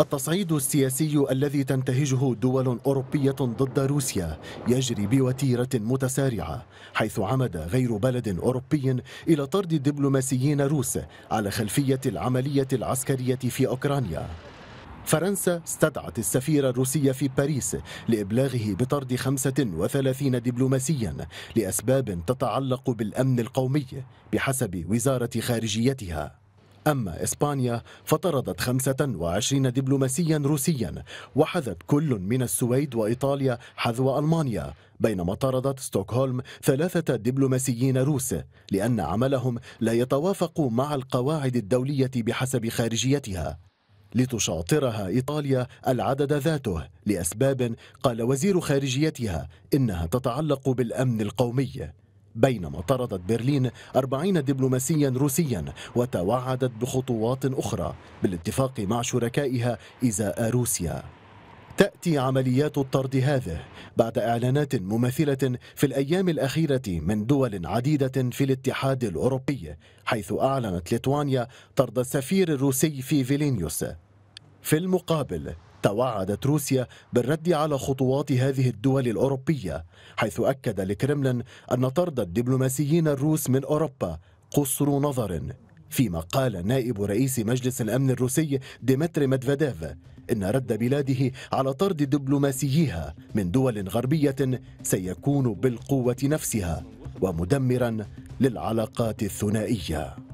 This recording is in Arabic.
التصعيد السياسي الذي تنتهجه دول أوروبية ضد روسيا يجري بوتيرة متسارعة حيث عمد غير بلد أوروبي إلى طرد دبلوماسيين روس على خلفية العملية العسكرية في أوكرانيا فرنسا استدعت السفير الروسي في باريس لإبلاغه بطرد 35 دبلوماسيا لأسباب تتعلق بالأمن القومي بحسب وزارة خارجيتها أما إسبانيا فطردت 25 دبلوماسيا روسيا وحذت كل من السويد وإيطاليا حذو ألمانيا بينما طردت ستوكهولم ثلاثة دبلوماسيين روس لأن عملهم لا يتوافق مع القواعد الدولية بحسب خارجيتها لتشاطرها إيطاليا العدد ذاته لأسباب قال وزير خارجيتها إنها تتعلق بالأمن القومي بينما طردت برلين 40 دبلوماسيا روسيا وتوعدت بخطوات أخرى بالاتفاق مع شركائها إزاء روسيا تأتي عمليات الطرد هذه بعد إعلانات مماثلة في الأيام الأخيرة من دول عديدة في الاتحاد الأوروبي حيث أعلنت ليتوانيا طرد السفير الروسي في فيلينيوس في المقابل توعدت روسيا بالرد على خطوات هذه الدول الأوروبية حيث أكد الكرملين أن طرد الدبلوماسيين الروس من أوروبا قصر نظر فيما قال نائب رئيس مجلس الأمن الروسي ديمتري مدفاديف إن رد بلاده على طرد دبلوماسيها من دول غربية سيكون بالقوة نفسها ومدمرا للعلاقات الثنائية